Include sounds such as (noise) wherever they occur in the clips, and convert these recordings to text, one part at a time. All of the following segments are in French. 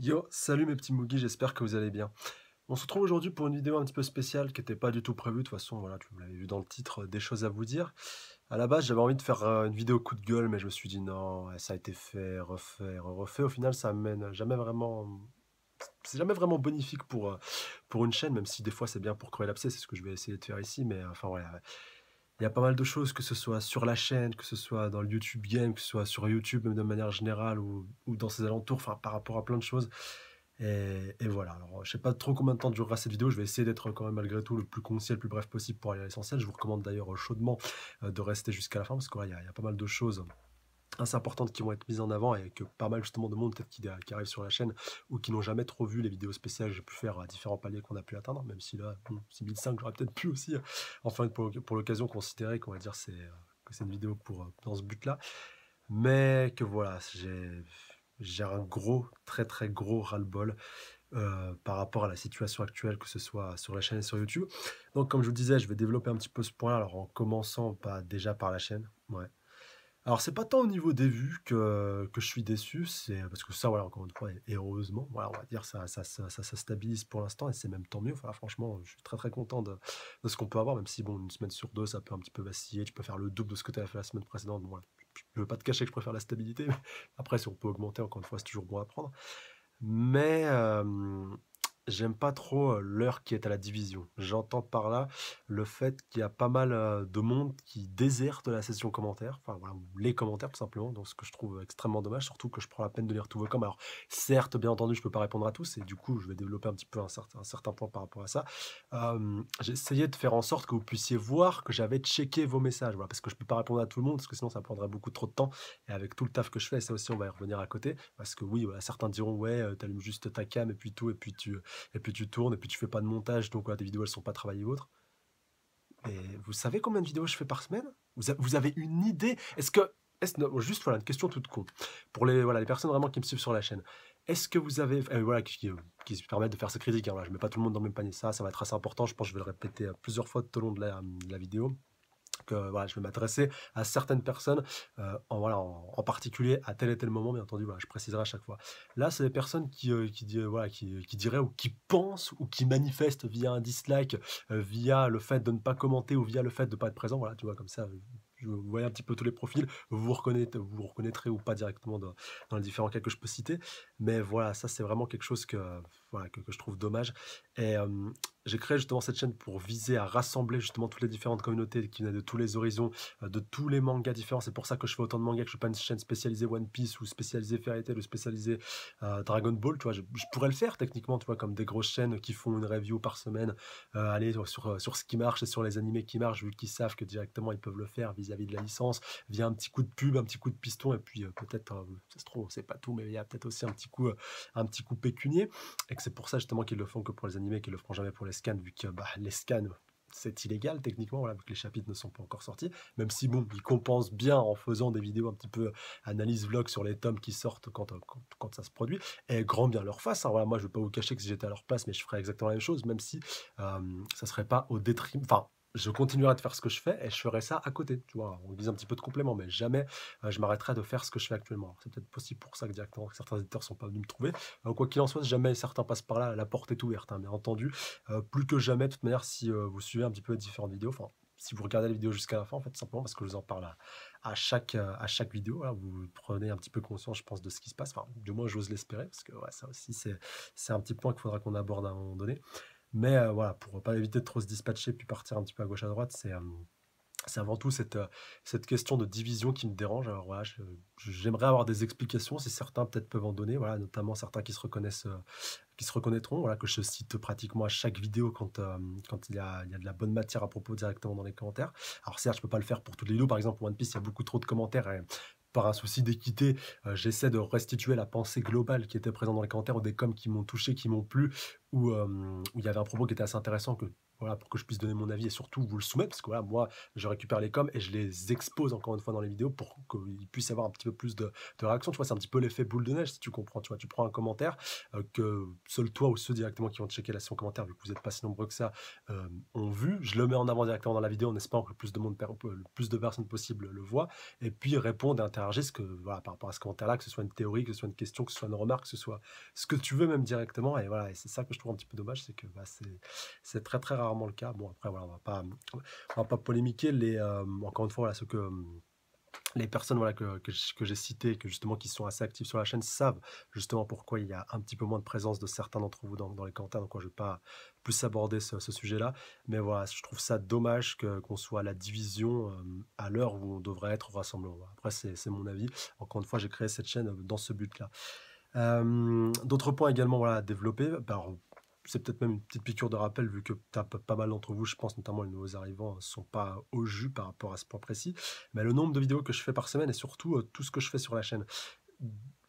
Yo, salut mes petits Moogies, j'espère que vous allez bien. On se retrouve aujourd'hui pour une vidéo un petit peu spéciale qui n'était pas du tout prévue, de toute façon, voilà, tu me l'avais vu dans le titre, euh, des choses à vous dire. À la base, j'avais envie de faire euh, une vidéo coup de gueule, mais je me suis dit non, ça a été fait, refait, refait. Au final, ça mène jamais vraiment. C'est jamais vraiment bonifique pour, euh, pour une chaîne, même si des fois c'est bien pour crever l'abcès, c'est ce que je vais essayer de faire ici, mais enfin voilà il y a pas mal de choses, que ce soit sur la chaîne, que ce soit dans le YouTube Game, que ce soit sur YouTube de manière générale ou, dans ses alentours, enfin par rapport à plein de choses. Et, voilà, alors je sais pas trop combien de temps durera cette vidéo, je vais essayer d'être quand même malgré tout le plus concis, le plus bref possible pour aller à l'essentiel. Je vous recommande d'ailleurs chaudement euh, de rester jusqu'à la fin parce qu'il y, y, a pas mal de choses assez importantes qui vont être mises en avant et que pas mal justement de monde peut-être qui, arrive sur la chaîne ou qui n'ont jamais trop vu les vidéos spéciales que j'ai pu faire à euh, différents paliers qu'on a pu atteindre, même si là, hmm, c'est j'aurais peut-être pu aussi, euh, enfin pour, pour l'occasion, considérer qu'on va dire c'est, euh, que c'est une vidéo pour, dans ce but-là. Mais que voilà, j'ai, j'ai un gros, très très gros ras-le-bol. par rapport à la situation actuelle, que ce soit sur la chaîne et sur YouTube. Donc, comme je vous disais, je vais développer un petit peu ce point alors en commençant pas déjà par la chaîne. Ouais, alors, c'est pas tant au niveau des vues que, que je suis déçu, c'est parce que ça, voilà, encore une fois, heureusement, voilà, on va dire, ça, ça, stabilise pour l'instant et c'est même tant mieux. franchement, je suis très très content de, ce qu'on peut avoir, même si, bon, une semaine sur deux, ça peut un petit peu vaciller. Tu peux faire le double de ce que tu avais fait la semaine précédente. Je ne je veux pas te cacher que je préfère la stabilité. (laughs) après, si on peut augmenter, encore une fois, c'est toujours bon à prendre. Mais euh, j'aime pas trop l'heure qui est à la division. J'entends par là le fait qu'il y a pas mal de monde qui déserte la session commentaire, enfin voilà, les commentaires tout simplement, donc ce que je trouve extrêmement dommage, surtout que je prends la peine de lire tous vos commentaires. Alors certes, bien entendu, je peux pas répondre à tous, et du coup, je vais développer un petit peu un certain, certain point par rapport à ça. Euh, J'ai essayé de faire en sorte que vous puissiez voir que j'avais checké vos messages, voilà, parce que je peux pas répondre à tout le monde, parce que sinon ça prendrait beaucoup trop de temps, et avec tout le taf que je fais, ça aussi on va y revenir à côté, parce que oui, voilà, certains diront ouais, t'allumes juste ta cam et puis tout, et puis tu et puis tu tournes, et puis tu fais pas de montage, donc des tes vidéos, elles sont pas travaillées ou autre. Et vous savez combien de vidéos je fais par semaine vous, avez une idée Est-ce que... Est juste, voilà, une question toute con. Pour les, voilà, les personnes vraiment qui me suivent sur la chaîne, est-ce que vous avez... Eh, voilà, qui, qui, se permettent de faire ces critiques, hein, je mets pas tout le monde dans le même panier, ça, ça va être assez important, je pense que je vais le répéter euh, plusieurs fois tout au long de la vidéo que voilà, je vais m'adresser à certaines personnes, euh, en, voilà, en, particulier à tel et tel moment, bien entendu, voilà, je préciserai à chaque fois. Là, c'est des personnes qui, euh, qui, voilà, qui, euh, qui, diraient ou qui pensent ou qui manifestent via un dislike, via le fait de ne pas commenter ou via le fait de ne pas être présent, voilà, tu vois, comme ça, vous voyez un petit peu tous les profils, vous vous reconnaîtrez, vous, reconnaîtrez ou pas directement dans, les différents cas que je peux citer. Mais voilà, ça c'est vraiment quelque chose que, voilà, que, je trouve dommage. Et, j'ai créé justement cette chaîne pour viser à rassembler justement toutes les différentes communautés qui venaient de tous les horizons, euh, de tous les mangas différents. C'est pour ça que je fais autant de mangas, que je ne pas une chaîne spécialisée One Piece ou spécialisée Fairy Tail ou spécialisée euh, Dragon Ball. Tu vois, je, pourrais le faire techniquement, tu vois, comme des grosses chaînes qui font une review par semaine, euh, aller sur, sur, ce qui marche et sur les animés qui marchent, vu qu'ils savent que directement ils peuvent le faire vis-à-vis de la licence, via un petit coup de pub, un petit coup de piston, et puis peut-être, ça se trouve, c'est pas tout, mais il y a peut-être aussi un petit coup, un petit coup pécunier, et que c'est pour ça justement qu'ils le font que pour les animés, qu'ils le feront jamais pour les scan, vu que bah, les scans, c'est illégal techniquement, voilà, vu que les chapitres ne sont pas encore sortis, même si bon, ils compensent bien en faisant des vidéos un petit peu analyse vlog sur les tomes qui sortent quand, euh, ça se produit, et grand bien leur face, hein. voilà, moi je ne vais pas vous cacher que si j'étais à leur place, mais je ferais exactement la même chose, même si euh, ça ne serait pas au détriment, enfin je continuerai de faire ce que je fais et je ferai ça à côté, tu vois, on utilise un petit peu de complément, mais jamais euh, je m'arrêterai de faire ce que je fais actuellement. C'est peut-être possible pour ça que directement certains éditeurs ne sont pas venus me trouver. Euh, quoi qu'il en soit, jamais certains passent par là, la porte est ouverte, Mais hein, bien entendu. Euh, plus que jamais, de toute manière, si vous suivez un petit peu différentes vidéos, enfin, si vous regardez les vidéos jusqu'à la fin, en fait, simplement parce que je vous en parle à, chaque, à chaque vidéo. vous prenez un petit peu conscience, je pense, de ce qui se passe. Enfin, du moins, j'ose l'espérer, parce que ouais, ça aussi, c'est un petit point qu'il faudra qu'on aborde à un moment donné. Mais voilà, pour pas éviter de trop se dispatcher puis partir un petit peu à gauche à droite, c'est c'est avant tout cette, cette question de division qui me dérange. Alors voilà, j'aimerais avoir des explications si certains peut-être peuvent en donner, voilà, notamment certains qui se reconnaissent, qui se reconnaîtront, voilà, que je cite pratiquement à chaque vidéo quand, quand il, y a, il y a de la bonne matière à propos directement dans les commentaires. Alors certes, je peux pas le faire pour toutes les vidéos, par exemple pour One Piece, il y a beaucoup trop de commentaires et par un souci d'équité, euh, j'essaie de restituer la pensée globale qui était présente dans les commentaires ou des coms qui m'ont touché, qui m'ont plu, euh, où, il y avait un propos qui était assez intéressant que pour que je puisse donner mon avis et surtout vous le soumettre, parce que moi, je récupère les coms et je les expose encore une fois dans les vidéos pour qu'ils puissent avoir un petit peu plus de, de réaction. Tu vois, c'est un petit peu l'effet boule de neige, si tu comprends. Tu tu prends un commentaire euh, que seul toi ou ceux directement qui vont checker la session commentaire, vu que vous n'êtes pas si nombreux que ça, euh, ont vu. Je le mets en avant directement dans la vidéo en espérant que le plus de monde, plus de personnes possibles le voient et puis répondent et interagissent que, voilà, par rapport à ce commentaire-là, que ce soit une théorie, que ce soit une question, que ce soit une remarque, que ce soit ce que tu veux même directement. Et voilà, et c'est ça que je trouve un petit peu dommage, c'est que bah, c'est très très rare le cas. Bon, après, voilà, on va pas, va pas polémiquer. Les, euh, encore une fois, voilà, ce que euh, les personnes voilà, que, que, que j'ai cité que justement qui sont assez actifs sur la chaîne, savent justement pourquoi il y a un petit peu moins de présence de certains d'entre vous dans, les commentaires. Donc, je ne vais pas plus aborder ce, sujet-là. Mais voilà, je trouve ça dommage que qu'on soit la division euh, à l'heure où on devrait être au Après, c'est mon avis. Encore une fois, j'ai créé cette chaîne dans ce but-là. D'autres points également voilà, à développer, ben, c'est peut-être même une petite piqûre de rappel, vu que as pas mal d'entre vous, je pense notamment les nouveaux arrivants, hein, sont pas au jus par rapport à ce point précis, mais le nombre de vidéos que je fais par semaine et surtout euh, tout ce que je fais sur la chaîne.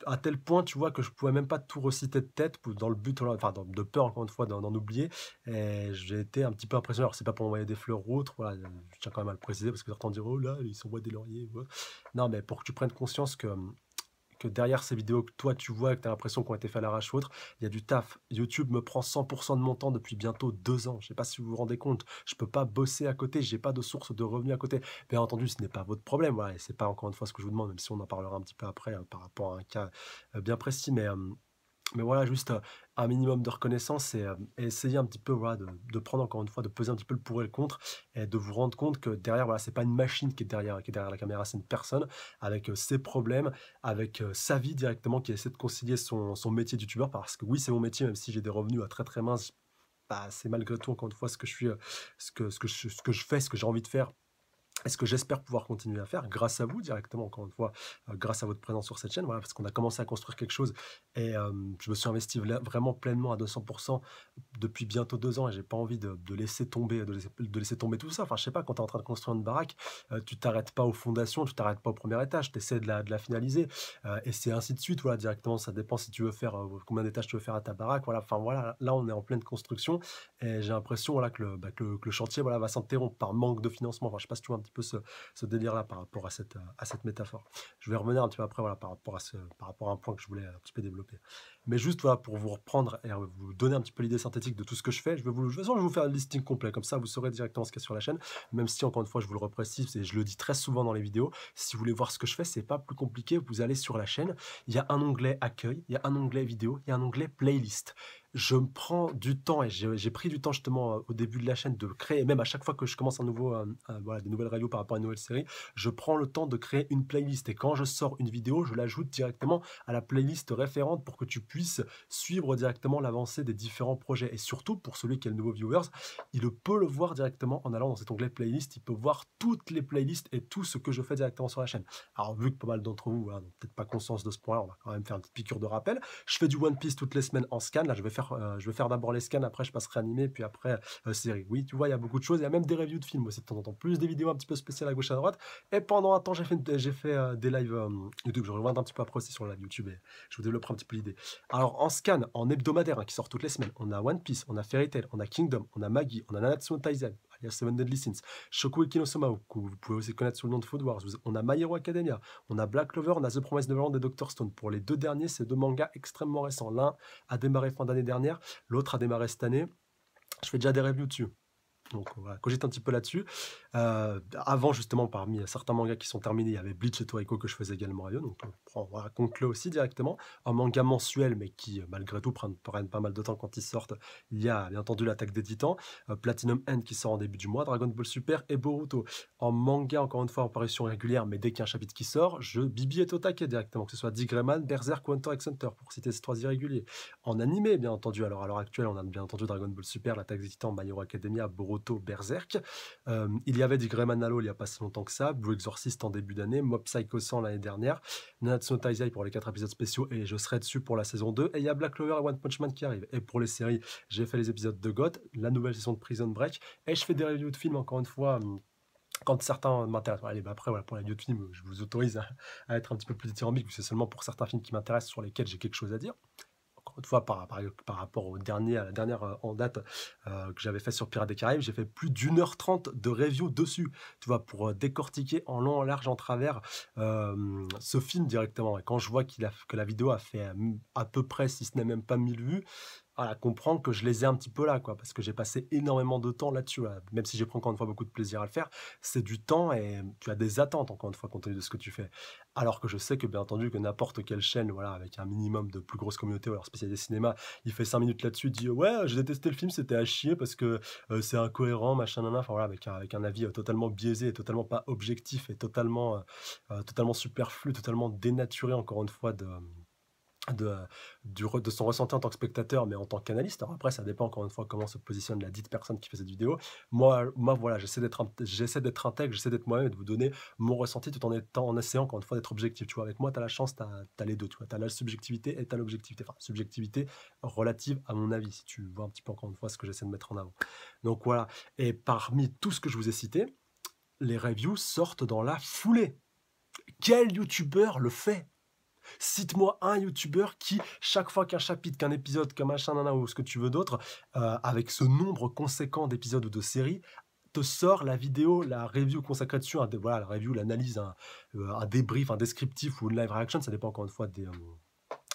À tel point, tu vois, que je pouvais même pas tout reciter de tête, dans le but, enfin, de peur, encore une fois, d'en oublier. Et j'ai été un petit peu impressionné. Alors, c'est pas pour envoyer des fleurs ou autre, voilà, je tiens quand même à le préciser, parce que certains diront, oh là, ils bois des lauriers. Voilà. Non, mais pour que tu prennes conscience que hum, que derrière ces vidéos que toi tu vois que tu as l'impression qu'on a été fait à l'arrache ou autre, il y a du taf. YouTube me prend 100% de mon temps depuis bientôt deux ans. Je sais pas si vous vous rendez compte. Je peux pas bosser à côté. J'ai pas de source de revenus à côté. Bien entendu, ce n'est pas votre problème. Voilà, et c'est pas encore une fois ce que je vous demande, même si on en parlera un petit peu après hein, par rapport à un cas euh, bien précis. Mais mais voilà, juste euh, un minimum de reconnaissance et, euh, essayer un petit peu de, prendre encore une fois, de peser un petit peu le pour et le contre et de vous rendre compte que derrière, voilà, c'est pas une machine qui est derrière, qui est derrière la caméra, c'est une personne avec euh, ses problèmes, avec sa vie directement qui essaie de concilier son, son métier youtubeur parce que oui, c'est mon métier, même si j'ai des revenus à très très minces, bah, c'est malgré tout encore une fois ce que je suis, ce que, ce que, je, ce que je fais, ce que j'ai envie de faire et ce que j'espère pouvoir continuer à faire grâce à vous directement, encore une fois, euh, grâce à votre présence sur cette chaîne, voilà, parce qu'on a commencé à construire quelque chose et euh, je me suis investi vraiment pleinement à 200% depuis bientôt deux ans et j'ai pas envie de, laisser tomber, de laisser, tomber tout ça. Enfin, je sais pas, quand tu es en train de construire une baraque, euh, tu t'arrêtes pas aux fondations, tu t'arrêtes pas au premier étage, tu essaies de la, finaliser et c'est ainsi de suite, voilà, directement, ça dépend si tu veux faire combien d'étages tu veux faire à ta baraque, voilà, enfin voilà, là on est en pleine construction et j'ai l'impression voilà, que le, bah, chantier voilà, va s'interrompre par manque de financement. Enfin, je sais pas si tu vois un petit peut peu ce, délire-là par rapport à cette, à cette métaphore. Je vais revenir un petit peu après par, rapport à ce, par rapport à un point que je voulais un petit peu développer. Mais juste voilà, pour vous reprendre et vous donner un petit peu l'idée synthétique de tout ce que je fais, je vais vous, de je vous faire un listing complet, comme ça vous saurez directement ce qu'il y a sur la chaîne, même si encore une fois je vous le reprécise et je le dis très souvent dans les vidéos, si vous voulez voir ce que je fais, c'est pas plus compliqué, vous allez sur la chaîne, il y a un onglet accueil, il y a un onglet vidéo, il y a un onglet playlist je me prends du temps et j'ai pris du temps justement euh, au début de la chaîne de créer, même à chaque fois que je commence un nouveau, euh, euh, voilà, des nouvelles radios par rapport à une nouvelle série, je prends le temps de créer une playlist et quand je sors une vidéo, je l'ajoute directement à la playlist référente pour que tu puisses suivre directement l'avancée des différents projets. Et surtout, pour celui qui est le nouveau viewers, il peut le voir directement en allant dans cet onglet playlist. Il peut voir toutes les playlists et tout ce que je fais directement sur la chaîne. Alors, vu que pas mal d'entre vous hein, n'ont peut-être pas conscience de ce point-là, on va quand même faire une petite piqûre de rappel. Je fais du One Piece toutes les semaines en scan. Là, je vais faire, euh, je vais faire d'abord les scans, après je passerai animé, puis après euh, série. Oui, tu vois, il y a beaucoup de choses. Il y a même des reviews de films aussi de temps en temps. Plus des vidéos un petit peu spéciales à gauche à droite. Et pendant un temps, j'ai fait, j'ai fait euh, des lives YouTube. Je reviendrai un petit peu après aussi sur la YouTube et je vous développerai un petit peu l'idée. Alors en scan, en hebdomadaire, hein, qui sort toutes les semaines, on a One Piece, on a Fairy Tail, on a Kingdom, on a Maggie, on a Nanatsu no alias Seven Deadly Sins, no que vous pouvez aussi connaître sous le nom de Food Wars, on a My Hero Academia, on a Black Clover, on a The Promise Neverland et Doctor Stone. Pour les deux derniers, c'est deux mangas extrêmement récents. L'un a démarré fin d'année dernière, l'autre a démarré cette année. Je fais déjà des reviews dessus. Donc on va cogiter un petit peu là-dessus. Euh, avant, justement, parmi certains mangas qui sont terminés, il y avait Bleach et Toriko que je faisais également à donc on, on raconte-le aussi directement. Un manga mensuel, mais qui, euh, malgré tout, prennent, pas mal de temps quand ils sortent. Il y a, bien entendu, l'attaque des titans, euh, Platinum End qui sort en début du mois, Dragon Ball Super et Boruto. En manga, encore une fois, en parution régulière, mais dès qu'il y a un chapitre qui sort, je bibi et au directement, que ce soit Digreman, Berserk ou Hunter x pour citer ces trois irréguliers. En animé, bien entendu, alors à l'heure actuelle, on a bien entendu Dragon Ball Super, l'attaque des titans, My Hero Academia, Boruto, Berserk. Euh, il y avait du Greyman il n'y a pas si longtemps que ça, Blue Exorcist en début d'année, Mob Psycho 100 l'année dernière, Nanatsu no Taizai pour les quatre épisodes spéciaux et je serai dessus pour la saison 2. Et il y a Black Clover et One Punch Man qui arrivent. Et pour les séries, j'ai fait les épisodes de God la nouvelle saison de Prison Break et je fais des reviews de films encore une fois hum, quand certains m'intéressent, allez, bah après, voilà, pour les vieux de films, je vous autorise à, être un petit peu plus dithyrambique, c'est seulement pour certains films qui m'intéressent, sur lesquels j'ai quelque chose à dire par, rapport au dernier, à la dernière euh, en date euh, que j'avais fait sur Pirates des Caraïbes, j'ai fait plus d'une heure trente de review dessus, tu vois, pour euh, décortiquer en long, en large, en travers ce film directement. Et quand je vois que la vidéo a fait à peu près, si ce n'est même pas 1000 vues, à comprendre que je les ai un petit peu là, quoi, parce que j'ai passé énormément de temps là-dessus. Même si j'ai pris encore une fois beaucoup de plaisir à le faire, c'est du temps et tu as des attentes, encore une fois, compte tenu de ce que tu fais. Alors que je sais que, bien entendu, que n'importe quelle chaîne, voilà, avec un minimum de plus grosse communauté, ou alors spécialisé cinéma, il fait 5 minutes là-dessus, dit Ouais, j'ai détesté le film, c'était à chier parce que euh, c'est incohérent, machin, nan, enfin voilà, avec un, avec un avis euh, totalement biaisé, totalement pas objectif et totalement, euh, totalement superflu, totalement dénaturé, encore une fois, de. Euh, de, son ressenti en tant que spectateur, mais en tant qu'analyste. après, ça dépend encore une fois comment se positionne la dite personne qui fait cette vidéo. Moi, moi voilà, j'essaie d'être, j'essaie d'être intègre, j'essaie d'être moi-même et de vous donner mon ressenti tout en étant, en essayant encore une fois d'être objectif. Tu vois, avec moi, tu as la chance, tu as, les deux. Tu as la subjectivité et tu as l'objectivité. Enfin, subjectivité relative à mon avis, si tu vois un petit peu encore une fois ce que j'essaie de mettre en avant. Donc voilà. Et parmi tout ce que je vous ai cité, les reviews sortent dans la foulée. Quel youtubeur le fait Cite-moi un youtubeur qui, chaque fois qu'un chapitre, qu'un épisode, qu'un machin, nana, ou ce que tu veux d'autre, euh, avec ce nombre conséquent d'épisodes ou de séries, te sort la vidéo, la review consacrée dessus, voilà, la review, l'analyse, euh, un, débrief, un descriptif ou une live reaction, ça dépend encore une fois euh,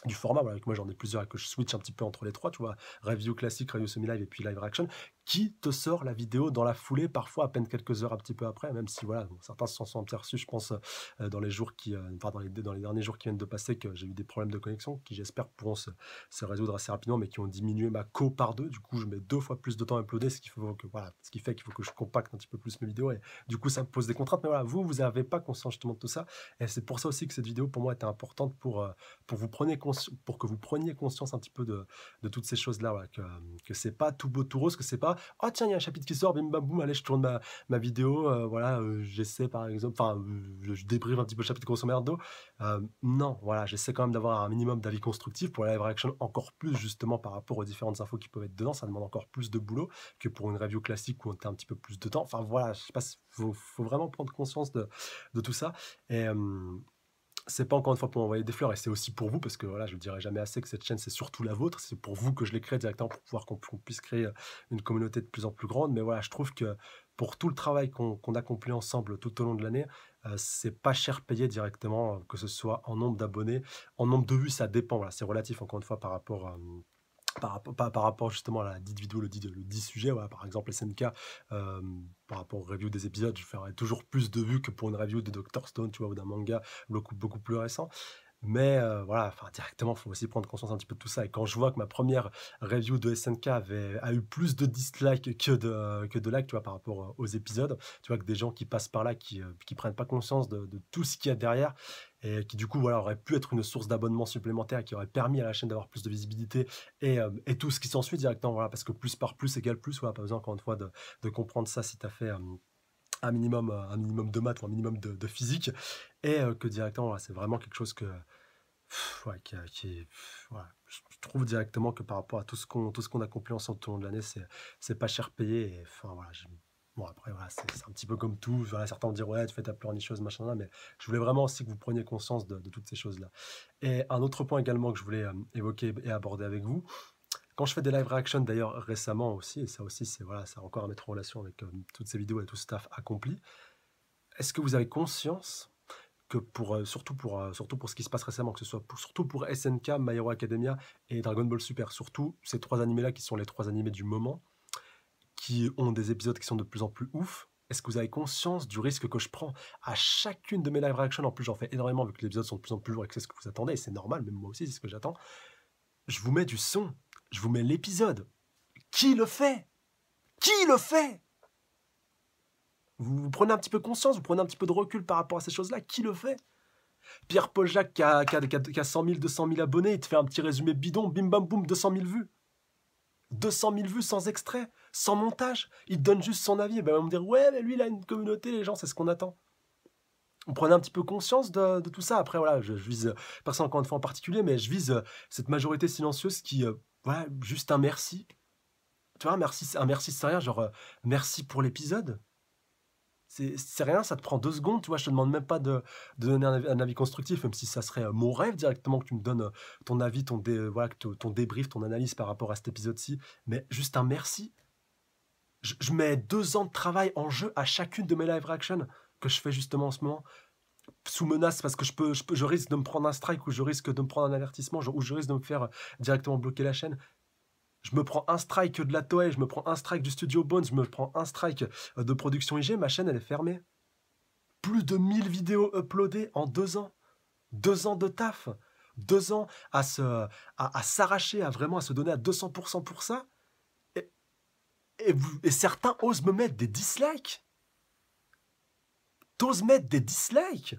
du format. avec moi j'en ai plusieurs et que je switch un petit peu entre les trois, tu vois, review classique, review semi-live et puis live reaction, qui te sort la vidéo dans la foulée, parfois à peine quelques heures, un petit peu après, même si voilà, certains se sont aperçus, je pense, euh, dans les jours qui, euh, dans, les, derniers jours qui viennent de passer, que j'ai eu des problèmes de connexion, qui j'espère pourront se, résoudre assez rapidement, mais qui ont diminué ma co par deux. Du coup, je mets deux fois plus de temps à uploader, ce qui fait que voilà, ce qui fait qu'il faut que je compacte un petit peu plus mes vidéos, et du coup, ça me pose des contraintes. Mais voilà, vous, vous n'avez pas conscience justement de tout ça, et c'est pour ça aussi que cette vidéo pour moi était importante pour euh, pour vous prenez pour que vous preniez conscience un petit peu de, de toutes ces choses là, que que c'est pas tout beau tout rose, que c'est pas Oh tiens, il y a un chapitre qui sort, bim bam boum, allez, je tourne ma, ma vidéo, euh, voilà, euh, j'essaie par exemple, enfin, je débrive un petit peu le chapitre grosso merdo. Euh, non, voilà, j'essaie quand même d'avoir un minimum d'avis constructif pour la live reaction, encore plus justement par rapport aux différentes infos qui peuvent être dedans, ça demande encore plus de boulot que pour une review classique où on a un petit peu plus de temps. Enfin voilà, je sais pas, faut, faut vraiment prendre conscience de, de tout ça. Et c'est pas encore une fois pour m'envoyer des fleurs et c'est aussi pour vous parce que voilà, je ne dirai jamais assez que cette chaîne c'est surtout la vôtre, c'est pour vous que je l'ai créée directement pour pouvoir qu'on puisse créer euh, une communauté de plus en plus grande. Mais voilà, je trouve que pour tout le travail qu'on accomplit ensemble tout au long de l'année, euh, c'est pas cher payé directement, euh, que ce soit en nombre d'abonnés, en nombre de vues, ça dépend. c'est relatif encore une fois par rapport à par, par, rapport justement à la dite vidéo, le dit, le sujet, ouais, par exemple SNK, euh, par rapport aux reviews des épisodes, je ferai toujours plus de vues que pour une review de Doctor Stone, tu vois, ou d'un manga beaucoup, beaucoup plus récent. Mais euh, voilà, enfin, directement, il faut aussi prendre conscience un petit peu de tout ça. Et quand je vois que ma première review de SNK avait, a eu plus de dislikes que de, que de likes, tu vois, par rapport euh, aux épisodes, tu vois, que des gens qui passent par là, qui ne prennent pas conscience de, de tout ce qu'il y a derrière, et qui du coup voilà, aurait pu être une source d'abonnement supplémentaire qui aurait permis à la chaîne d'avoir plus de visibilité euh, et, tout ce qui s'ensuit directement, voilà, parce que plus par plus égale plus, voilà, pas besoin encore une fois de, comprendre ça si tu as fait... Euh, un minimum, euh, un minimum de maths ou un minimum de, physique, et que directement, voilà, c'est vraiment quelque chose que, qui, je trouve directement que par rapport à tout ce qu'on, tout ce qu'on a accompli ensemble tout au long de l'année, c'est, c'est pas cher payé. Et, enfin voilà, Bon, après, voilà, c'est un petit peu comme tout. Voilà, certains vont dire, ouais, tu fais ta pleurnicheuse, machin, là, mais je voulais vraiment aussi que vous preniez conscience de, toutes ces choses-là. Et un autre point également que je voulais euh, évoquer et aborder avec vous, quand je fais des live reactions, d'ailleurs récemment aussi, et ça aussi, c'est voilà, encore à mettre en relation avec euh, toutes ces vidéos et tout ce staff accompli, est-ce que vous avez conscience que pour, euh, surtout, pour, surtout pour ce qui se passe récemment, que ce soit pour, surtout pour SNK, My Hero Academia et Dragon Ball Super, surtout ces trois animés-là qui sont les trois animés du moment, qui ont des épisodes qui sont de plus en plus ouf, est-ce que vous avez conscience du risque que je prends à chacune de mes live reactions En plus, j'en fais énormément vu que les épisodes sont de plus en plus lourds et que c'est ce que vous attendez, et c'est normal, même moi aussi, c'est ce que j'attends. Je vous mets du son, je vous mets l'épisode. Qui le fait Qui le fait vous, prenez un petit peu conscience, vous prenez un petit peu de recul par rapport à ces choses-là. Qui le fait Pierre-Paul Jacques qui a, qui a, 100 000, 200 000 abonnés, il te fait un petit résumé bidon, bim bam boum, 200 000 vues. 200 000 vues sans extrait sans montage. Il donne juste son avis. Et ben, on va me dire, ouais, mais lui, il a une communauté, les gens, c'est ce qu'on attend. On prenait un petit peu conscience de, tout ça. Après, voilà, je, vise personne encore une fois en particulier, mais je vise euh, cette majorité silencieuse qui, euh, voilà, juste un merci. Tu vois, un merci, un merci, c'est rien, genre, euh, merci pour l'épisode. C'est rien, ça te prend deux secondes, tu vois, je te demande même pas de, donner un avis, constructif, même si ça serait mon rêve directement que tu me donnes ton avis, ton, ton débrief, ton analyse par rapport à cet épisode-ci, mais juste un merci je, mets deux ans de travail en jeu à chacune de mes live reactions que je fais justement en ce moment sous menace parce que je risque de me prendre un strike ou je risque de me prendre un avertissement ou je risque de me faire euh, directement bloquer la chaîne. Je me prends un strike de la Toei, je me prends un strike du studio Bones, je me prends un strike euh, de production IG, ma chaîne elle est fermée. Plus de 1000 vidéos uploadées en deux ans. Deux ans de taf. Deux ans à s'arracher, à, à vraiment à se donner à 200% pour ça et, certains osent me mettre des dislikes. T'oses mettre des dislikes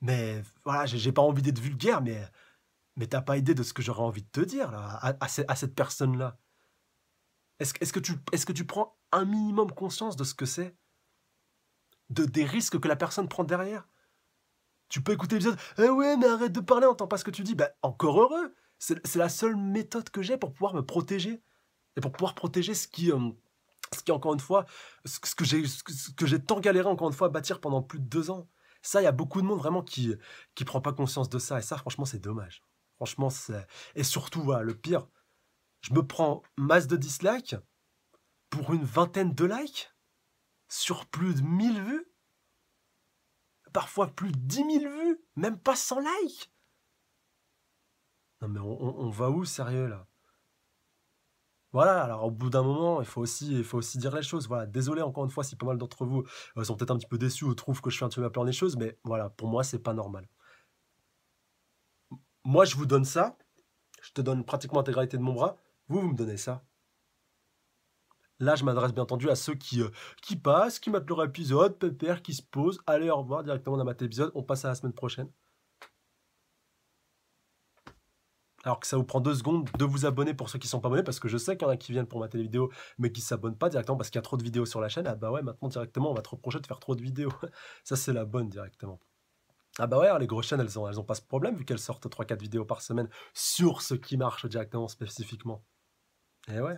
Mais voilà, j'ai pas envie d'être vulgaire, mais, mais t'as pas idée de ce que j'aurais envie de te dire à, cette personne-là. Est-ce que, tu, est que tu prends un minimum conscience de ce que c'est de, Des risques que la personne prend derrière Tu peux écouter l'épisode Eh ouais, mais arrête de parler, on entend pas ce que tu dis. Ben, encore heureux C'est la seule méthode que j'ai pour pouvoir me protéger et pour pouvoir protéger ce qui, euh, ce qui encore une fois, ce, que j'ai, ce que j'ai tant galéré encore une fois à bâtir pendant plus de deux ans. Ça, il y a beaucoup de monde vraiment qui qui prend pas conscience de ça. Et ça, franchement, c'est dommage. Franchement, c'est et surtout, le pire, je me prends masse de dislikes pour une vingtaine de likes sur plus de 1000 vues, parfois plus de 10 000 vues, même pas 100 likes. Non mais on va où sérieux là voilà, alors au bout d'un moment, il faut aussi, il faut aussi dire les choses. Voilà, désolé encore une fois si pas mal d'entre vous euh, sont peut-être un petit peu déçus ou trouvent que je fais un petit peu plein des choses, mais voilà, pour moi, c'est pas normal. Moi, je vous donne ça, je te donne pratiquement l'intégralité de mon bras, vous, vous me donnez ça. Là, je m'adresse bien entendu à ceux qui, euh, qui passent, qui mettent leur épisode, pépère, qui se posent. Allez, au revoir directement dans ma épisode. On passe à la semaine prochaine. alors que ça vous prend deux secondes de vous abonner pour ceux qui ne sont pas abonnés, parce que je sais qu'il y en a qui viennent pour ma télé vidéo, mais qui s'abonnent pas directement parce qu'il y a trop de vidéos sur la chaîne. Ah bah ouais, maintenant directement, on va te reprocher de faire trop de vidéos. (laughs) ça, c'est la bonne directement. Ah bah ouais, hein, les grosses chaînes, elles ont, elles ont pas ce problème vu qu'elles sortent 3-4 vidéos par semaine sur ce qui marche directement, spécifiquement. Et eh ouais.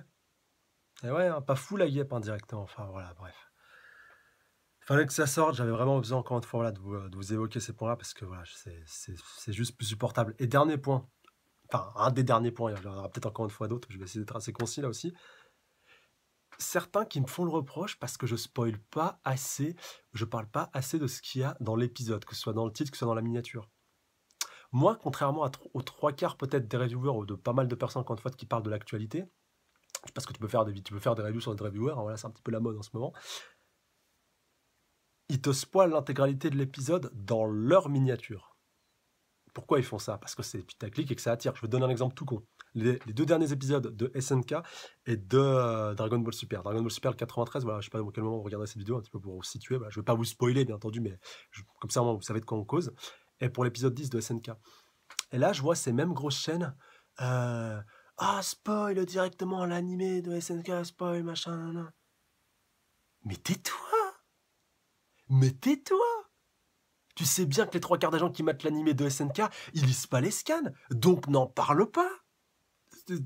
Et eh ouais, hein, pas fou la guêpe indirectement, hein, enfin voilà, bref. Fallait que ça sorte, j'avais vraiment besoin encore une fois de, vous, euh, de vous évoquer ces points-là parce que voilà, c'est juste plus supportable. Et dernier point, enfin, un des derniers points, il y en aura peut-être encore une fois d'autres, je vais essayer d'être assez concis là aussi. Certains qui me font le reproche parce que je spoil pas assez, je parle pas assez de ce qu'il y a dans l'épisode, que ce soit dans le titre, que ce soit dans la miniature. Moi, contrairement à aux trois quarts peut-être des reviewers ou de pas mal de personnes, encore une fois, qui parlent de l'actualité, parce que tu peux faire des, tu peux faire des reviews sur des reviewers, hein, voilà, c'est un petit peu la mode en ce moment, ils te spoilent l'intégralité de l'épisode dans leur miniature. Pourquoi ils font ça Parce que c'est putaclic et que ça attire. Je vais donner un exemple tout con. Les, deux derniers épisodes de SNK et de euh, Dragon Ball Super. Dragon Ball Super le 93, voilà, je sais pas à quel moment vous regarderez cette vidéo un petit peu pour vous situer. Voilà. Je vais pas vous spoiler bien entendu, mais comme ça vous savez de quoi on cause. Et pour l'épisode 10 de SNK. Et là, je vois ces mêmes grosses chaînes. Euh, ah, spoil directement l'animé de SNK, spoil, machin, nan, Mais tais-toi Mais tais-toi tu sais bien que les trois quarts des gens qui matent l'animé de SNK, ils lisent pas les scans, donc n'en parle pas.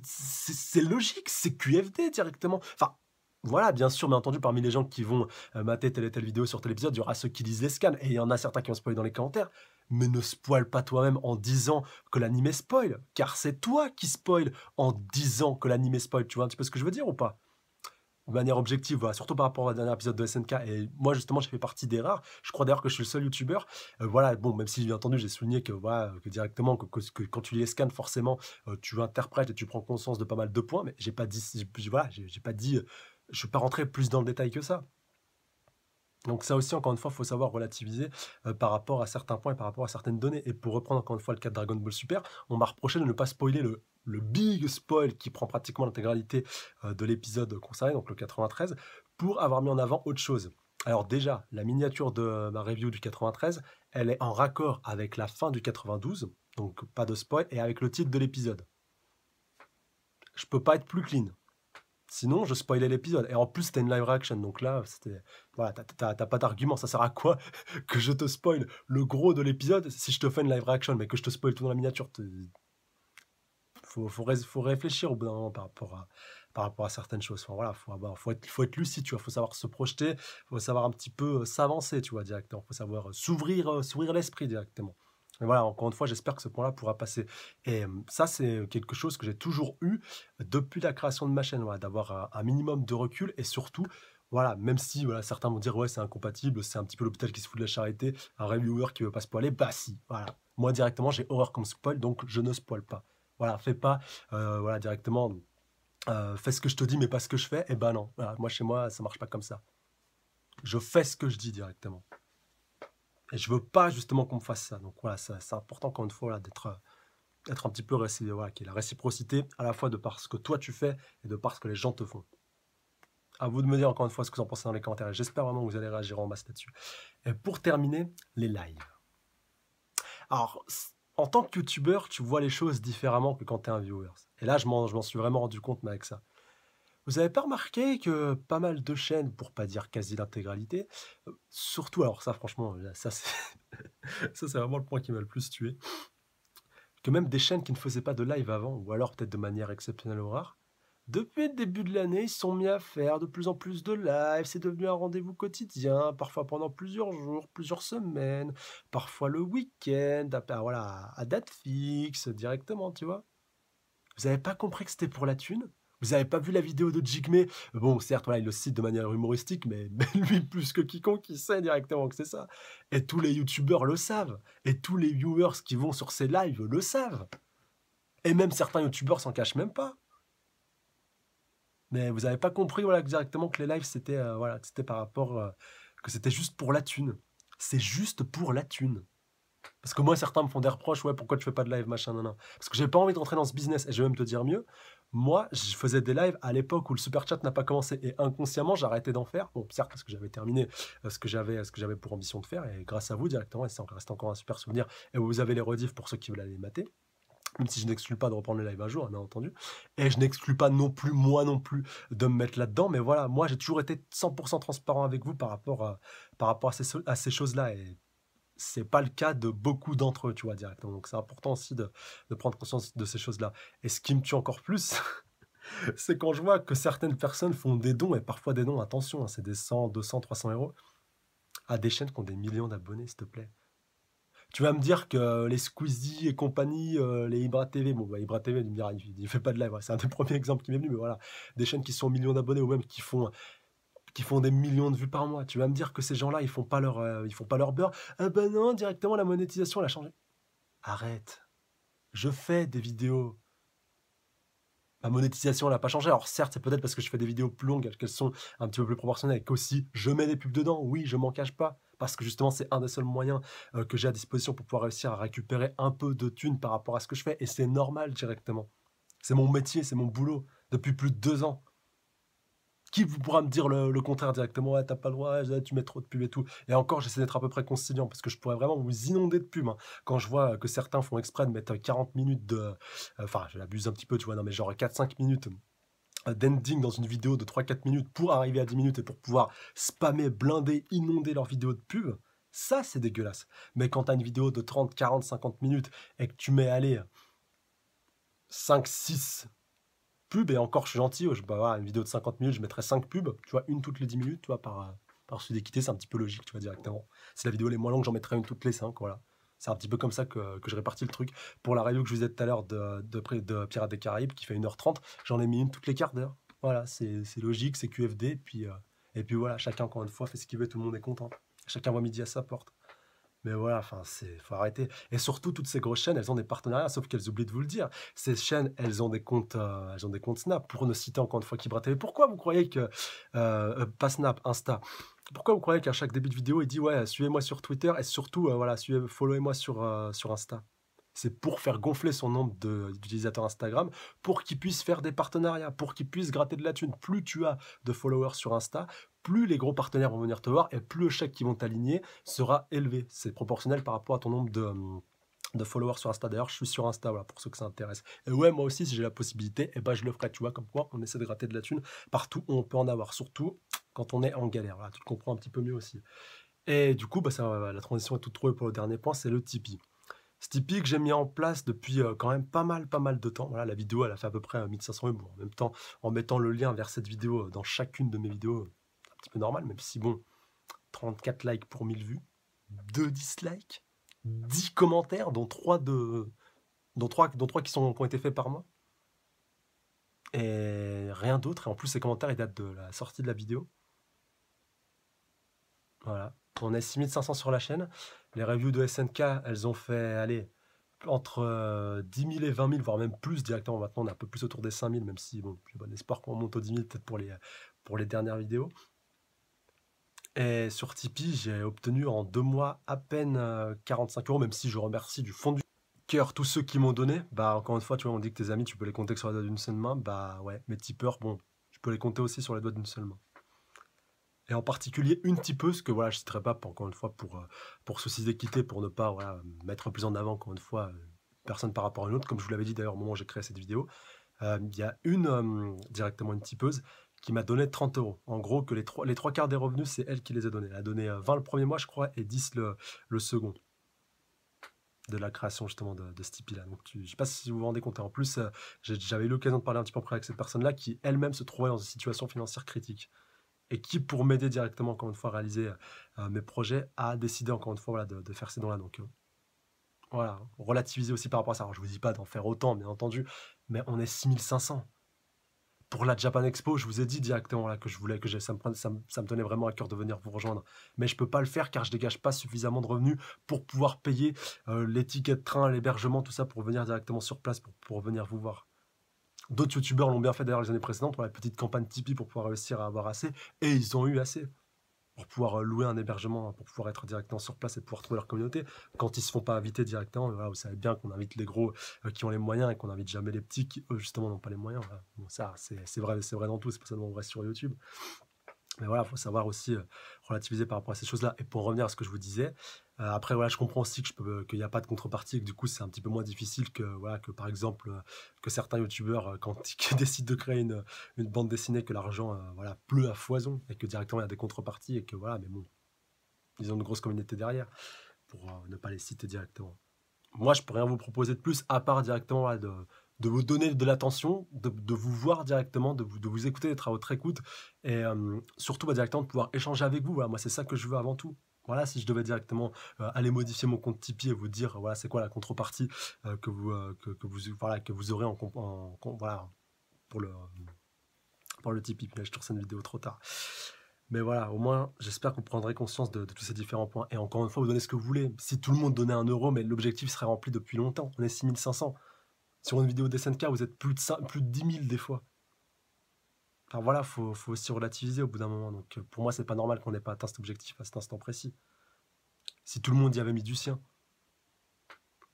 C'est logique, c'est QFD directement. Enfin, voilà, bien sûr, mais entendu, parmi les gens qui vont euh, mater telle et telle vidéo sur tel épisode, il y aura ceux qui lisent les scans, et il y en a certains qui vont spoiler dans les commentaires. Mais ne spoil pas toi-même en disant que l'anime spoil, car c'est toi qui spoil en disant que l'anime spoil, tu vois un petit peu ce que je veux dire ou pas de manière objective, surtout par rapport au dernier épisode de SNK. Et moi, justement, j'ai fait partie des rares. Je crois d'ailleurs que je suis le seul youtubeur. Euh, voilà, bon, même si bien entendu, j'ai souligné que, voilà, que directement, que, quand tu les scans, forcément, euh, tu interprètes et tu prends conscience de pas mal de points. Mais j'ai pas dit, j'ai, pas dit, euh, je vais pas rentrer plus dans le détail que ça. Donc ça aussi, encore une fois, il faut savoir relativiser par rapport à certains points et par rapport à certaines données. Et pour reprendre encore une fois le cas de Dragon Ball Super, on m'a reproché de ne pas spoiler le le big spoil qui prend pratiquement l'intégralité euh, de l'épisode concerné, donc le 93, pour avoir mis en avant autre chose. Alors déjà, la miniature de ma review du 93, elle est en raccord avec la fin du 92, donc pas de spoil, et avec le titre de l'épisode. Je peux pas être plus clean. Sinon, je spoilais l'épisode. Et en plus, c'était une live reaction. Donc là, c'était. Voilà, t'as pas d'argument. Ça sert à quoi (laughs) que je te spoil le gros de l'épisode si je te fais une live reaction, mais que je te spoil tout dans la miniature faut, faut, réfléchir au bout d'un moment par rapport à, par rapport à certaines choses. Enfin, voilà, faut faut être, lucide, tu vois, faut savoir se projeter, faut savoir un petit peu euh, s'avancer, tu vois, directement, faut savoir euh, euh, s'ouvrir, l'esprit directement. voilà, encore une fois, j'espère que ce point-là pourra passer. Et ça, c'est quelque chose que j'ai toujours eu depuis la création de ma chaîne, d'avoir un, minimum de recul et surtout, voilà, même si voilà, certains vont dire ouais, c'est incompatible, c'est un petit peu l'hôpital qui se fout de la charité, un reviewer qui veut pas spoiler, bah si, voilà. Moi directement, j'ai horreur comme spoil, donc je ne spoil pas. Voilà, fais pas euh, voilà, directement euh, fais ce que je te dis mais pas ce que je fais. et eh ben non, moi chez moi, ça marche pas comme ça. Je fais ce que je dis directement. Et je veux pas justement qu'on me fasse ça. Donc voilà, c'est important encore une fois d'être un petit peu réciproque, la réciprocité à la fois de par ce que toi tu fais et de par ce que les gens te font. À vous de me dire encore une fois ce que vous en pensez dans les commentaires. J'espère vraiment que vous allez réagir en masse là-dessus. Et pour terminer, les lives. Alors, en tant que youtubeur, tu vois les choses différemment que quand tu es un viewer. Et là, je m'en suis vraiment rendu compte avec ça. Vous n'avez pas remarqué que pas mal de chaînes, pour pas dire quasi l'intégralité, euh, surtout, alors ça franchement, euh, (laughs) ça c'est vraiment le point qui m'a le plus tué, que même des chaînes qui ne faisaient pas de live avant, ou alors peut-être de manière exceptionnelle ou rare, depuis le début de l'année, ils sont mis à faire de plus en plus de lives, c'est devenu un rendez-vous quotidien, parfois pendant plusieurs jours, plusieurs semaines, parfois le week-end, à, voilà, à date fixe, directement, tu vois. Vous n'avez pas compris que c'était pour la thune Vous n'avez pas vu la vidéo de Jigme Bon, certes, voilà, il le cite de manière humoristique, (laughs) mais, lui, plus que quiconque, il sait directement que c'est ça. Et tous les youtubeurs le savent, et tous les viewers qui vont sur ces lives le savent. Et même certains youtubeurs s'en cachent même pas mais vous n'avez pas compris voilà, directement que les lives, c'était euh, par rapport, euh, que c'était juste pour la thune. C'est juste pour la thune. Parce que moi, certains me font des reproches, ouais, pourquoi tu fais pas de live, machin, non Parce que j'ai pas envie de rentrer dans ce business, et je vais même te dire mieux. Moi, je faisais des lives à l'époque où le super chat n'a pas commencé et inconsciemment, j'arrêtais d'en faire. Bon, certes, parce que j'avais terminé euh, ce que j'avais, ce que j'avais pour ambition de faire et grâce à vous directement, et c'est encore, encore un super souvenir. Et vous avez les redifs pour ceux qui veulent aller les mater même si je n'exclus pas de reprendre le live à jour, bien entendu. Et je n'exclus pas non plus, moi non plus, de me mettre là-dedans. Mais voilà, moi, j'ai toujours été 100% transparent avec vous par rapport à, ces, choses-là. Et c'est pas le cas de beaucoup d'entre eux, tu vois, directement. Donc, c'est important aussi de, prendre conscience de ces choses-là. Et ce qui me tue encore plus, (laughs) c'est quand je vois que certaines personnes font des dons, et parfois des dons, attention, hein, c'est des 100, 200, 300 euros, à des chaînes qui ont des millions d'abonnés, s'il te plaît. Tu vas me dire que euh, les Squeezie et compagnie, euh, les Ibra TV, bon, bah, Ibra TV, il ne fait pas de live, c'est un des (laughs) premiers exemples qui m'est venu, mais voilà, des chaînes qui sont millions d'abonnés ou même qui font qui font des millions de vues par mois. Tu vas me dire que ces gens-là, ils font pas leur, euh, ils font pas leur beurre. Ah ben non, directement la monétisation, elle a changé. Arrête. Je fais des vidéos ma monétisation n'a pas changé. Alors certes, c'est peut-être parce que je fais des vidéos plus longues, qu'elles sont un petit peu plus proportionnelles, et qu'aussi je mets des pubs dedans. Oui, je m'en cache pas, parce que justement, c'est un des seuls moyens euh, que j'ai à disposition pour pouvoir réussir à récupérer un peu de thunes par rapport à ce que je fais, et c'est normal directement. C'est mon métier, c'est mon boulot depuis plus de deux ans qui pourra me dire le, contraire directement Ouais, T'as pas le droit, tu mets trop de pubs et tout. Et encore, j'essaie d'être à peu près conciliant parce que je pourrais vraiment vous inonder de pubs. Hein. Quand je vois que certains font exprès de mettre 40 minutes de. Euh, enfin, je l'abuse un petit peu, tu vois, non, mais genre 4-5 minutes euh, d'ending dans une vidéo de 3-4 minutes pour arriver à 10 minutes et pour pouvoir spammer, blinder, inonder leur vidéo de pubs, ça c'est dégueulasse. Mais quand t'as une vidéo de 30, 40, 50 minutes et que tu mets aller 5, 6 et encore, je suis gentil, je bah, vais une vidéo de 50 minutes, je mettrais 5 pubs, tu vois, une toutes les 10 minutes, tu vois, par, euh, par d'équité, c'est un petit peu logique, tu vois, directement. Si la vidéo les est moins longue, j'en mettrais une toutes les 5, voilà. C'est un petit peu comme ça que, que, je répartis le truc. Pour la radio que je vous disais tout à l'heure de, de, de Pirates des Caraïbes, qui fait 1h30, j'en ai mis une toutes les quarts d'heure. Voilà, c'est logique, c'est QFD, puis, euh, et puis voilà, chacun, encore une fois, fait ce qu'il veut, tout le monde est content. Chacun voit midi à sa porte. Mais voilà, enfin, c'est faut arrêter. Et surtout, toutes ces grosses chaînes, elles ont des partenariats, sauf qu'elles oublient de vous le dire. Ces chaînes, elles ont des comptes, euh, ont des comptes Snap. Pour ne citer encore une fois Kibra TV, pourquoi vous croyez que euh, euh, pas Snap, Insta Pourquoi vous croyez qu'à chaque début de vidéo, il dit ouais, suivez-moi sur Twitter et surtout, voilà, suivez, followez-moi sur sur Insta. C'est pour faire gonfler son nombre d'utilisateurs Instagram, pour qu'ils puissent faire des partenariats, pour qu'ils puissent gratter de la thune. Plus tu as de followers sur Insta, plus les gros partenaires vont venir te voir et plus le chèque qui vont t'aligner sera élevé. C'est proportionnel par rapport à ton nombre de, hum, followers sur Insta. D'ailleurs, je suis sur Insta, pour ceux que ça intéresse. Et ouais, moi aussi, si j'ai la possibilité, et eh ben, je le ferai, tu vois, comme quoi on essaie de gratter de la thune partout où on peut en avoir, surtout quand on est en galère. tu le comprends un petit peu mieux aussi. Et du coup, bah, la transition est toute trouvée pour le dernier point, c'est le Tipeee. Ce Tipeee que j'ai mis en place depuis euh, quand même pas mal, pas mal de temps. Voilà, la vidéo, elle a fait à peu près 1500 euros. en même temps, en mettant le lien vers cette vidéo euh, dans chacune de mes vidéos, normal, même si bon, 34 likes pour 1000 vues, 2 dislikes, 10 commentaires, dont 3, de, dont 3, dont qui, sont, ont été faits par moi. Et rien d'autre. Et en plus, ces commentaires, ils datent de la sortie de la vidéo. Voilà. On est 6500 sur la chaîne. Les reviews de SNK, elles ont fait, allez, entre 10 euh, 000 et 20 000, voire même plus directement. Maintenant, on est un peu plus autour des 5 même si, bon, j'ai bon espoir qu'on monte aux 10 000 peut-être pour les, pour les dernières vidéos. Et sur Tipeee, j'ai obtenu en deux mois à peine 45 euh, euros, même si je remercie du fond du cœur tous ceux qui m'ont donné. Bah, encore une fois, tu vois, on dit que tes amis, tu peux les compter sur les doigts d'une seule main. Bah ouais, mes tipeurs, bon, je peux les compter aussi sur les doigts d'une seule main. Et en particulier une tipeuse que voilà, je ne citerai pas, encore une fois, pour, euh, pour souci d'équité, pour ne pas mettre plus en avant, encore une fois, euh, personne par rapport à une autre. Comme je vous l'avais dit d'ailleurs au moment où j'ai créé cette vidéo, il y a une, directement une tipeuse, qui m'a donné 30 euros. En gros, que les trois, les trois quarts des revenus, c'est elle qui les a donnés. Elle a donné 20 euh, le premier mois, je crois, et 10 le, le second de la création justement de, de ce là Donc je ne sais pas si vous vous rendez compte. Hein. En plus, euh, j'avais eu l'occasion de parler un petit peu après avec cette personne-là qui elle-même se trouvait dans une situation financière critique et qui, pour m'aider directement, encore une fois, à réaliser euh, mes projets, a décidé encore une fois voilà, de, faire ces dons-là. Donc voilà, relativiser aussi par rapport à ça. je ne vous dis pas d'en faire autant, bien entendu, mais on est 6500 pour la Japan Expo, je vous ai dit directement là que je voulais que ça, me, tenait vraiment à cœur de venir vous rejoindre, mais je ne peux pas le faire car je dégage pas suffisamment de revenus pour pouvoir payer euh, les tickets de train, l'hébergement, tout ça pour venir directement sur place pour, pour venir vous voir. D'autres youtubeurs l'ont bien fait d'ailleurs les années précédentes pour la petite campagne Tipeee pour pouvoir réussir à avoir assez et ils ont eu assez pour pouvoir euh, louer un hébergement, hein, pour pouvoir être directement sur place et pouvoir trouver leur communauté. Quand ils se font pas inviter directement, vous savez bien qu'on invite les gros euh, qui ont les moyens et qu'on invite jamais les petits qui, eux, justement, n'ont pas les moyens. ça, c'est vrai, vrai dans tout, c'est pas seulement vrai sur YouTube. Mais voilà, il faut savoir aussi euh, relativiser par rapport à ces choses-là. Et pour revenir à ce que je vous disais, euh, après, voilà, je comprends aussi qu'il n'y a pas de contrepartie et que du coup, c'est un petit peu moins difficile que, voilà, que par exemple, euh, que certains youtubeurs, quand ils (laughs) décident de créer une, une bande dessinée, que l'argent voilà, pleut à foison et que directement il y a des contreparties et que voilà, mais bon, ils ont une grosse communauté derrière pour ne pas les citer directement. Moi, je peux rien vous proposer de plus à part directement de de vous donner de l'attention, de, vous voir directement, de vous, de vous écouter, d'être à votre écoute et euh, surtout bah, directement de pouvoir échanger avec vous. Voilà, moi, c'est ça que je veux avant tout. Voilà, si je devais directement euh, aller modifier mon compte Tipeee et vous dire, voilà, c'est quoi la contrepartie euh, que, vous, que, vous, que vous aurez en, en, voilà, pour, le, pour le Tipeee. Mais je tourne cette vidéo trop tard. Mais voilà, au moins, j'espère que vous prendrez conscience de, de, tous ces différents points. Et encore une fois, vous donnez ce que vous voulez. Si tout le monde donnait un euro, mais l'objectif serait rempli depuis longtemps. On est 6500. Sur une vidéo d'SNK, vous êtes plus de, plus de 10 000 des fois. Enfin voilà, faut, faut aussi relativiser au bout d'un moment. Donc euh, pour moi, c'est pas normal qu'on n'ait pas atteint cet objectif à cet instant précis. Si tout le monde y avait mis du sien.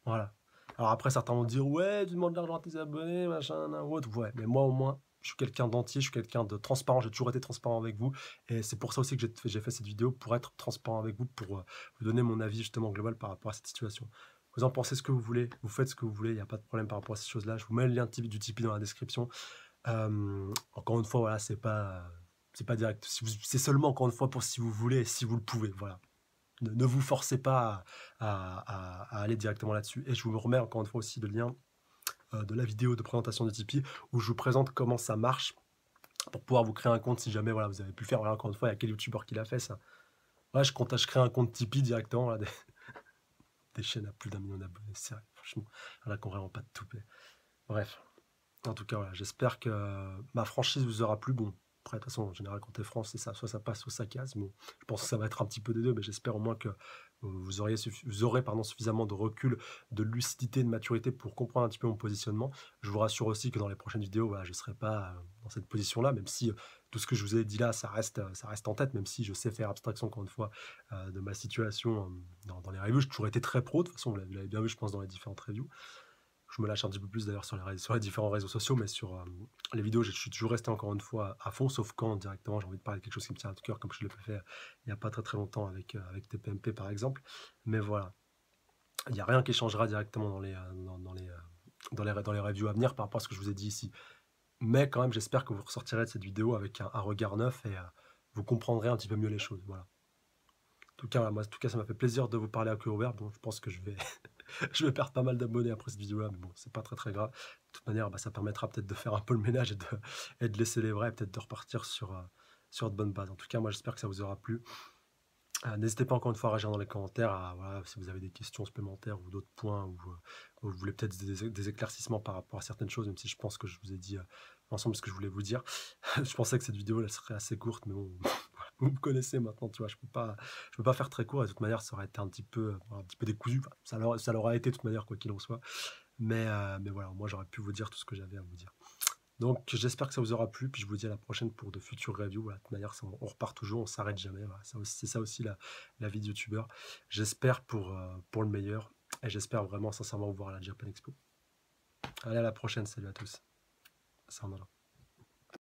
Voilà. Alors après, certains vont dire Ouais, tu demandes l'argent à tes abonnés, machin, ou autre. Ouais, mais moi au moins, je suis quelqu'un d'entier, je suis quelqu'un de transparent, j'ai toujours été transparent avec vous. Et c'est pour ça aussi que j'ai fait cette vidéo, pour être transparent avec vous, pour euh, vous donner mon avis justement global par rapport à cette situation. Vous en pensez ce que vous voulez, vous faites ce que vous voulez, il n'y a pas de problème par rapport à ces choses-là. Je vous mets le lien du Tipeee dans la description. Euh, encore une fois, voilà, c'est pas, c'est pas direct. c'est seulement encore une fois pour si vous voulez et si vous le pouvez. Voilà. Ne, vous forcez pas à, aller directement là-dessus. Et je vous remets encore une fois aussi le lien euh, de la vidéo de présentation de Tipeee où je vous présente comment ça marche pour pouvoir vous créer un compte si jamais voilà, vous avez pu faire. encore une fois, il y a quel youtubeur qui l'a fait ça. Voilà, je compte, je crée un compte Tipeee directement. Là, des chaînes à plus d'un million d'abonnés, franchement, à qu'on vraiment pas de toupet. Bref, en tout cas, voilà, j'espère que euh, ma franchise vous aura plu. Bon, après, de toute façon, en général, quand t'es France, c'est ça, soit ça passe, soit ça casse. Bon, je pense que ça va être un petit peu des deux, mais j'espère au moins que vous aurez, aurez pardon, suffisamment de recul, de lucidité, de maturité pour comprendre un petit peu mon positionnement. Je vous rassure aussi que dans les prochaines vidéos, je ne serai pas euh, dans cette position-là, même si euh, tout ce que je vous ai dit là, ça reste, euh, ça reste en tête, même si je sais faire abstraction, encore une fois, de ma situation dans, dans les reviews. J'ai toujours été très pro, de toute façon, vous l'avez bien vu, je pense, dans les différentes reviews je me lâche un petit peu plus d'ailleurs sur, les différents réseaux sociaux, mais sur euh, les vidéos, je, suis toujours resté encore une fois à fond, sauf quand directement j'ai envie de parler de quelque chose qui me tient à cœur, comme je l'ai fait il n'y a pas très très longtemps avec, euh, avec TPMP par exemple. Mais voilà, il n'y a rien qui changera directement dans les, euh, dans, les, dans, les, dans les reviews à venir par rapport à ce que je vous ai dit ici. Mais quand même, j'espère que vous ressortirez de cette vidéo avec un, regard neuf et vous comprendrez un petit peu mieux les choses. Voilà. En tout cas, moi, en tout cas ça m'a fait plaisir de vous parler à cœur ouvert. Bon, je pense que je vais (laughs) (laughs) je vais perdre pas mal d'abonnés après cette vidéo-là, mais bon, c'est pas très très grave. De toute manière, bah, ça permettra peut-être de faire un peu le ménage et de, (laughs) laisser les vrais et peut-être de repartir euh, sur, de bonnes bases. En tout cas, moi, j'espère que ça vous aura plu. Euh, n'hésitez pas encore une fois à réagir dans les commentaires si vous avez des questions supplémentaires ou d'autres points ou euh, vous voulez peut-être des, éclaircissements par rapport à certaines choses, même si je pense que je vous ai dit ensemble ce que je voulais vous dire. (laughs) je pensais que cette vidéo serait assez courte, mais bon, vous me connaissez maintenant, tu vois, je peux pas, je peux pas faire très court. Et de toute manière, ça aurait été un petit peu, euh, un petit peu décousu. ça l'aura, ça été de toute manière, quoi qu'il en soit. Mais, euh, mais voilà, moi, j'aurais pu vous dire tout ce que j'avais à vous dire. Donc, j'espère que ça vous aura plu. Puis je vous dis à la prochaine pour de futures reviews. Voilà, de toute manière, on, repart toujours, on s'arrête jamais. c'est ça aussi la, vie de youtubeur. J'espère pour, euh, pour le meilleur. Et j'espère vraiment, sincèrement, vous voir à la Japan Expo. Allez, à la prochaine. Salut à tous. Ça en